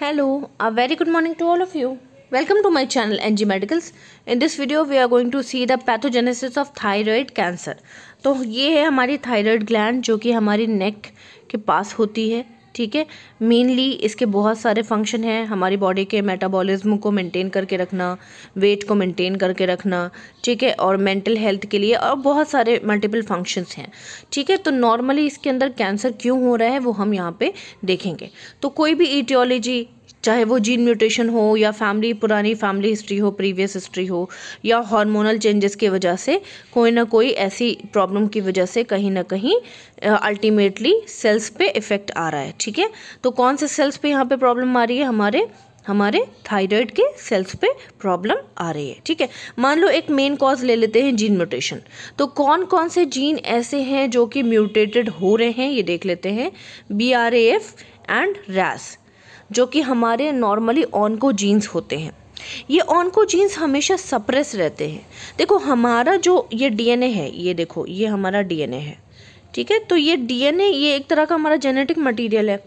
Hello, a very good morning to all of you. Welcome to my channel NG Medicals. In this video we are going to see the pathogenesis of thyroid cancer. तो ये है हमारी thyroid gland जो कि हमारी नेक के पास होती है ठीक है मेनली इसके बहुत सारे फंक्शन हैं हमारी बॉडी के मेटाबॉलिज्म को मेंटेन करके रखना वेट को मेंटेन करके रखना ठीक है और मेंटल हेल्थ के लिए और बहुत सारे मल्टीपल फंक्शंस हैं ठीक है तो नॉर्मली इसके अंदर कैंसर क्यों हो रहा है वो हम यहाँ पे देखेंगे तो कोई भी ईटियोलॉजी चाहे वो जीन म्यूटेशन हो या फैमिली पुरानी फैमिली हिस्ट्री हो प्रीवियस हिस्ट्री हो या हार्मोनल चेंजेस की वजह से कोई ना कोई ऐसी प्रॉब्लम की वजह से कहीं ना कहीं अल्टीमेटली सेल्स पे इफ़ेक्ट आ रहा है ठीक है तो कौन से सेल्स पे यहाँ पे प्रॉब्लम आ रही है हमारे हमारे थायराइड के सेल्स पे प्रॉब्लम आ रही है ठीक है मान लो एक मेन कॉज ले लेते हैं जीन म्यूटेशन तो कौन कौन से जीन ऐसे हैं जो कि म्यूटेटेड हो रहे हैं ये देख लेते हैं B R A F and RAS जो कि हमारे नॉर्मली ऑन को जीन्स होते हैं ये ऑनको जीन्स हमेशा सप्रेस रहते हैं देखो हमारा जो ये डीएनए है ये देखो ये हमारा डीएनए है ठीक है तो ये डीएनए ये एक तरह का हमारा जेनेटिक मटेरियल है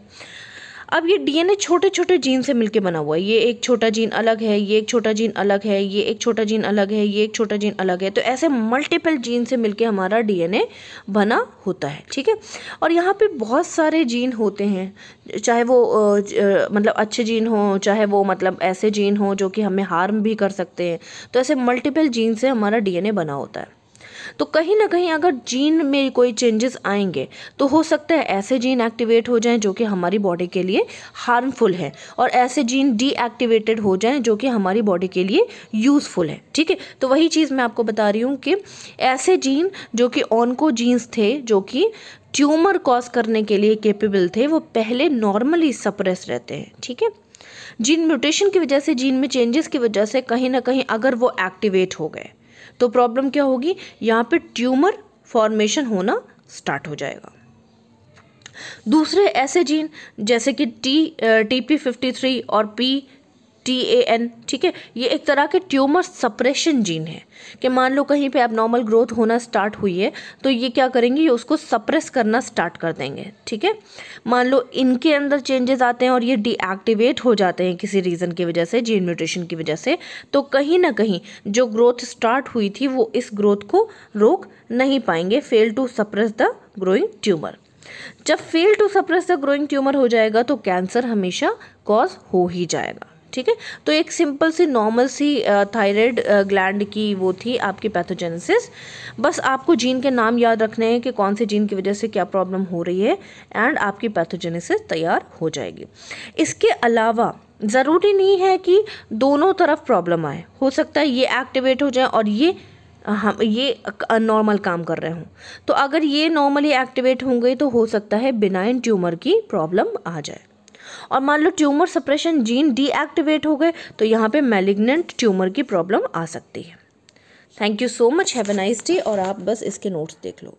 अब ये डीएनए छोटे छोटे जीन से मिलकर बना हुआ है ये एक छोटा जीन अलग है ये एक छोटा जीन अलग है ये एक छोटा जीन अलग है ये एक छोटा जीन अलग है तो ऐसे मल्टीपल जीन से मिलकर हमारा डीएनए बना होता है ठीक है और यहाँ पे बहुत सारे जीन होते हैं चाहे वो मतलब अच्छे जीन हो चाहे वो मतलब ऐसे जीन हो जो कि हमें हार्म भी कर सकते हैं तो ऐसे मल्टीपल जीन से हमारा डी बना होता है तो कहीं ना कहीं अगर जीन में कोई चेंजेस आएंगे तो हो सकता है ऐसे जीन एक्टिवेट हो जाएं जो कि हमारी बॉडी के लिए हार्मफुल है और ऐसे जीन डीएक्टिवेटेड हो जाएं जो कि हमारी बॉडी के लिए यूज़फुल है ठीक है तो वही चीज़ मैं आपको बता रही हूँ कि ऐसे जीन जो कि ऑनको जीन्स थे जो कि ट्यूमर कॉज करने के लिए केपेबल थे वो पहले नॉर्मली सप्रेस रहते हैं ठीक है जीन म्यूटेशन की वजह से जीन में चेंजेस की वजह से कहीं ना कहीं अगर वो एक्टिवेट हो गए तो प्रॉब्लम क्या होगी यहाँ पे ट्यूमर फॉर्मेशन होना स्टार्ट हो जाएगा दूसरे ऐसे जीन जैसे कि T T P fifty three और पी टी ए एन ठीक है ये एक तरह के ट्यूमर सप्रेशन जीन है कि मान लो कहीं पे एबनॉर्मल ग्रोथ होना स्टार्ट हुई है तो ये क्या करेंगे ये उसको सप्रेस करना स्टार्ट कर देंगे ठीक है मान लो इनके अंदर चेंजेस आते हैं और ये डीएक्टिवेट हो जाते हैं किसी रीज़न की वजह से जीन म्यूटेशन की वजह से तो कहीं ना कहीं जो ग्रोथ स्टार्ट हुई थी वो इस ग्रोथ को रोक नहीं पाएंगे fail to suppress the growing tumour जब fail to suppress the growing tumour हो जाएगा तो कैंसर हमेशा कॉज हो ही जाएगा ठीक है तो एक सिंपल सी नॉर्मल सी थायराइड ग्लैंड की वो थी आपकी पैथोजेनेसिस बस आपको जीन के नाम याद रखने हैं कि कौन से जीन की वजह से क्या प्रॉब्लम हो रही है एंड आपकी पैथोजेनेसिस तैयार हो जाएगी इसके अलावा ज़रूरी नहीं है कि दोनों तरफ प्रॉब्लम आए हो सकता है ये एक्टिवेट हो जाए और ये हम ये नॉर्मल काम कर रहे हों तो अगर ये नॉर्मली एक्टिवेट होंगे तो हो सकता है बिनाइन ट्यूमर की प्रॉब्लम आ जाए और मान लो ट्यूमर सप्रेशन जीन डीएक्टिवेट हो गए तो यहाँ पे मेलिग्नेंट ट्यूमर की प्रॉब्लम आ सकती है thank you so much have a nice day और आप बस इसके नोट्स देख लो